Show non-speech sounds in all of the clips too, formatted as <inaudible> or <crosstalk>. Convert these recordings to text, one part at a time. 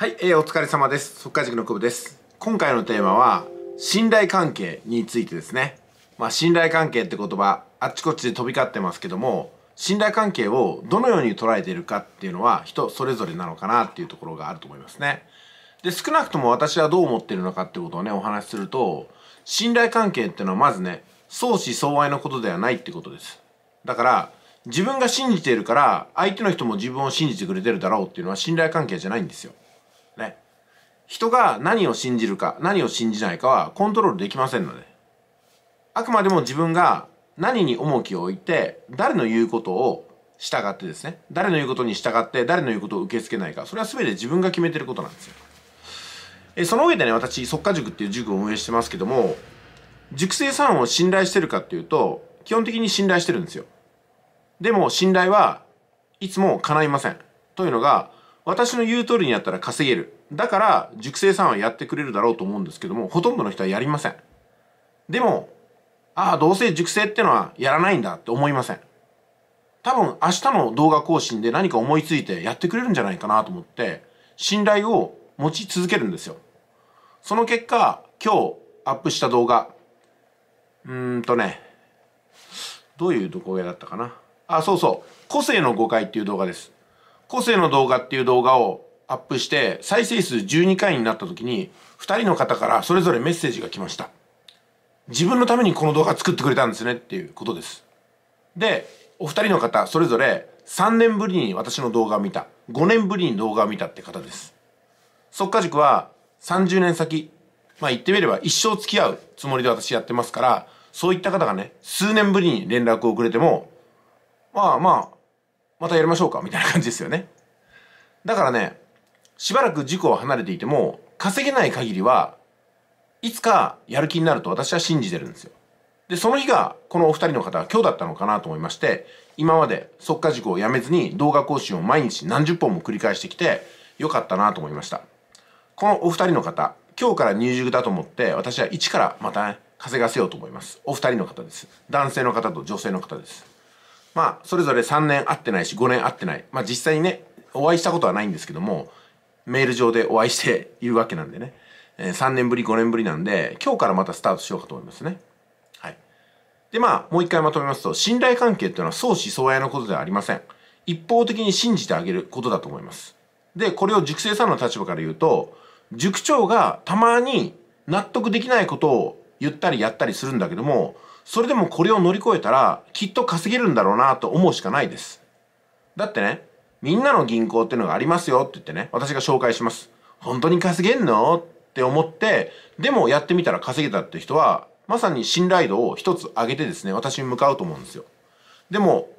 はい、えー、お疲れ様です。速稼塾の久保です。今回のテーマは、信頼関係についてですね。まあ、信頼関係って言葉、あっちこっちで飛び交ってますけども、信頼関係をどのように捉えているかっていうのは人それぞれなのかなっていうところがあると思いますね。で、少なくとも私はどう思ってるのかってことをね、お話しすると、信頼関係っていうのはまずね、相思相愛のことではないってことです。だから、自分が信じているから、相手の人も自分を信じてくれてるだろうっていうのは信頼関係じゃないんですよ。ね。人が何を信じるか、何を信じないかはコントロールできませんので。あくまでも自分が何に重きを置いて、誰の言うことを従ってですね、誰の言うことに従って、誰の言うことを受け付けないか、それは全て自分が決めてることなんですよ。えその上でね、私、即化塾っていう塾を運営してますけども、塾生さんを信頼してるかっていうと、基本的に信頼してるんですよ。でも、信頼はいつも叶いません。というのが、私の言う通りにやったら稼げる。だから、熟成さんはやってくれるだろうと思うんですけども、ほとんどの人はやりません。でも、ああ、どうせ熟成ってのはやらないんだって思いません。多分、明日の動画更新で何か思いついてやってくれるんじゃないかなと思って、信頼を持ち続けるんですよ。その結果、今日アップした動画、うーんとね、どういうこ画だったかな。あ、そうそう。個性の誤解っていう動画です。個性の動画っていう動画をアップして再生数12回になった時に2人の方からそれぞれメッセージが来ました自分のためにこの動画作ってくれたんですねっていうことですでお二人の方それぞれ3年ぶりに私の動画を見た5年ぶりに動画を見たって方です即家塾は30年先まあ言ってみれば一生付き合うつもりで私やってますからそういった方がね数年ぶりに連絡をくれてもまあまあまたやりましょうかみたいな感じですよね。だからね、しばらく事故を離れていても、稼げない限りは、いつかやる気になると私は信じてるんですよ。で、その日が、このお二人の方は今日だったのかなと思いまして、今まで速化事故をやめずに動画更新を毎日何十本も繰り返してきて、よかったなと思いました。このお二人の方、今日から入塾だと思って、私は一からまたね、稼がせようと思います。お二人の方です。男性の方と女性の方です。まあ、それぞれ3年会ってないし5年会ってない、まあ、実際にねお会いしたことはないんですけどもメール上でお会いして <laughs> いるわけなんでね、えー、3年ぶり5年ぶりなんで今日からまたスタートしようかと思いますね。はい、でまあもう一回まとめますと信頼関係っていうのは相思相愛のことではありません。一方的に信じてあげることだと思います。でこれを塾生さんの立場から言うと塾長がたまに納得できないことを言ったりやったりするんだけどもそれでもこれを乗り越えたら、きっと稼げるんだろうなと思うしかないです。だってね、みんなの銀行っていうのがありますよって言ってね、私が紹介します。本当に稼げんのって思って、でもやってみたら稼げたって人は、まさに信頼度を一つ上げてですね、私に向かうと思うんですよ。でも、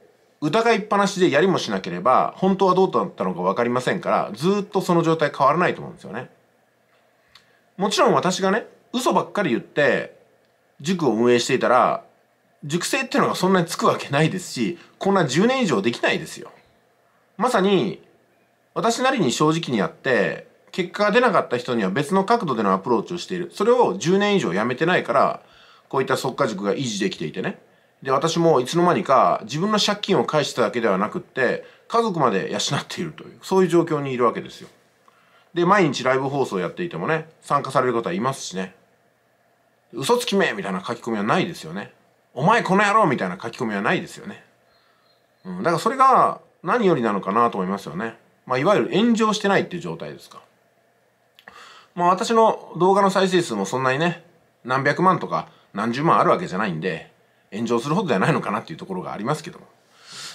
疑いっぱなしでやりもしなければ、本当はどうだったのかわかりませんから、ずっとその状態変わらないと思うんですよね。もちろん私がね、嘘ばっかり言って、塾を運営していたら塾生っていうのがそんなにつくわけないですしこんな10年以上できないですよ。まさに私なりに正直にやって結果が出なかった人には別の角度でのアプローチをしているそれを10年以上やめてないからこういった即果塾が維持できていてねで私もいつの間にか自分の借金を返しただけではなくって家族まで養っているというそういう状況にいるわけですよ。で毎日ライブ放送やっていてもね参加される方いますしね嘘つきめみたいな書き込みはないですよね。お前この野郎みたいな書き込みはないですよね。うん、だからそれが何よりなのかなと思いますよね。まあ、いわゆる炎上してないっていう状態ですか。まあ、私の動画の再生数もそんなにね、何百万とか何十万あるわけじゃないんで、炎上するほどではないのかなっていうところがありますけども。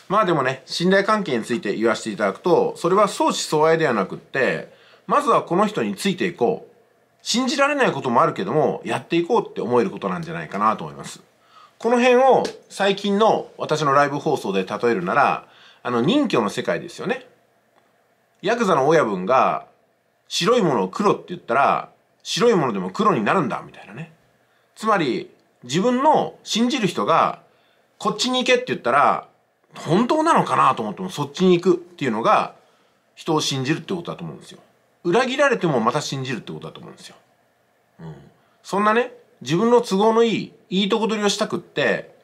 まあでもね、信頼関係について言わせていただくと、それは相思相愛ではなくって、まずはこの人についていこう。信じられないこともあるけども、やっていこうって思えることなんじゃないかなと思います。この辺を最近の私のライブ放送で例えるなら、あの、任侠の世界ですよね。ヤクザの親分が、白いものを黒って言ったら、白いものでも黒になるんだ、みたいなね。つまり、自分の信じる人が、こっちに行けって言ったら、本当なのかなと思ってもそっちに行くっていうのが、人を信じるってことだと思うんですよ。裏切られてもまた信じるってことだと思うんですよ。うん。そんなね、自分の都合のいい、いいとこ取りをしたくって、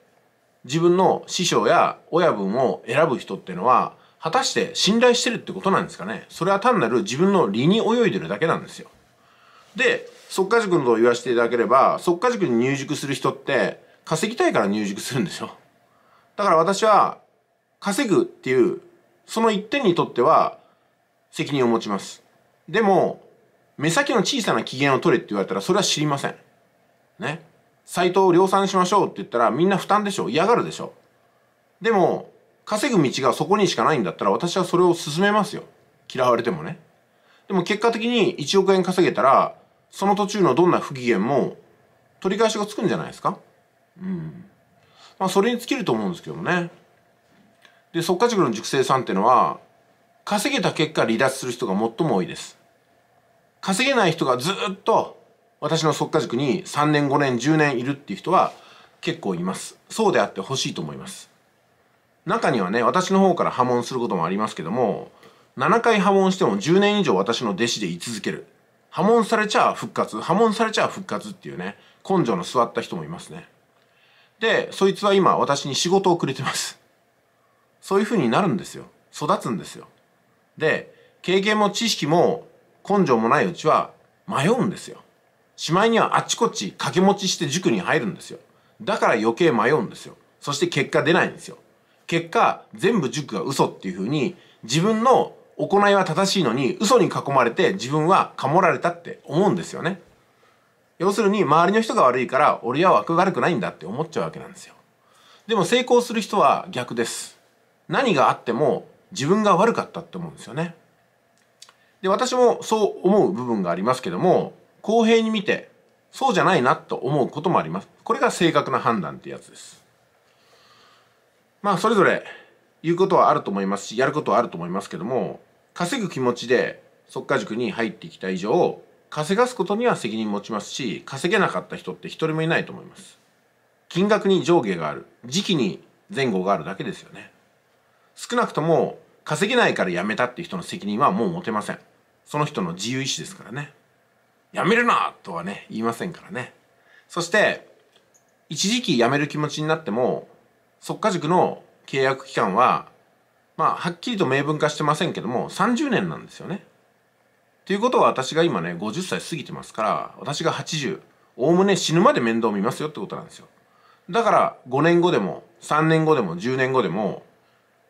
自分の師匠や親分を選ぶ人ってのは、果たして信頼してるってことなんですかね。それは単なる自分の理に泳いでるだけなんですよ。で、速化塾のことを言わせていただければ、速化塾に入塾する人って、稼ぎたいから入塾するんですよ。だから私は、稼ぐっていう、その一点にとっては、責任を持ちます。でも、目先の小さな機嫌を取れって言われたら、それは知りません。ね。サイトを量産しましょうって言ったら、みんな負担でしょ嫌がるでしょでも、稼ぐ道がそこにしかないんだったら、私はそれを進めますよ。嫌われてもね。でも結果的に1億円稼げたら、その途中のどんな不機嫌も取り返しがつくんじゃないですかうん。まあそれに尽きると思うんですけどもね。で、即価塾の塾生さんっていうのは、稼げた結果離脱する人が最も多いです。稼げない人がずっと私の即価塾に3年5年10年いるっていう人は結構いますそうであってほしいと思います中にはね私の方から破門することもありますけども7回破門しても10年以上私の弟子で居続ける破門されちゃ復活破門されちゃ復活っていうね根性の座った人もいますねでそいつは今私に仕事をくれてますそういう風になるんですよ育つんですよで経験も知識も根性もないうちは迷うんですよ。しまいにはあっちこっち掛け持ちして塾に入るんですよ。だから余計迷うんですよ。そして結果出ないんですよ。結果、全部塾が嘘っていう風に、自分の行いは正しいのに嘘に囲まれて自分はかもられたって思うんですよね。要するに周りの人が悪いから俺は枠悪くないんだって思っちゃうわけなんですよ。でも成功する人は逆です。何があっても自分が悪かったって思うんですよね。で私もそう思う部分がありますけども公平に見てそうじゃないなと思うこともありますこれが正確な判断ってやつですまあそれぞれ言うことはあると思いますしやることはあると思いますけども稼ぐ気持ちで即稼塾に入ってきた以上稼がすことには責任持ちますし稼げなかった人って一人もいないと思います金額に上下がある時期に前後があるだけですよね少なくとも稼げないから辞めたって人の責任はもう持てませんその人の自由意志ですからねやめるなとはね言いませんからねそして一時期辞める気持ちになっても即価塾の契約期間はまあはっきりと明文化してませんけども30年なんですよねということは私が今ね50歳過ぎてますから私が80おおむね死ぬまで面倒見ますよってことなんですよだから5年後でも3年後でも10年後でも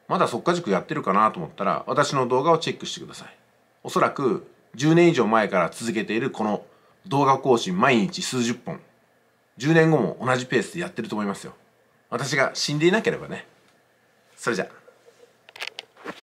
まだ即価塾やってるかなと思ったら私の動画をチェックしてくださいおそらく10年以上前から続けているこの動画更新毎日数十本10年後も同じペースでやってると思いますよ私が死んでいなければねそれじゃあ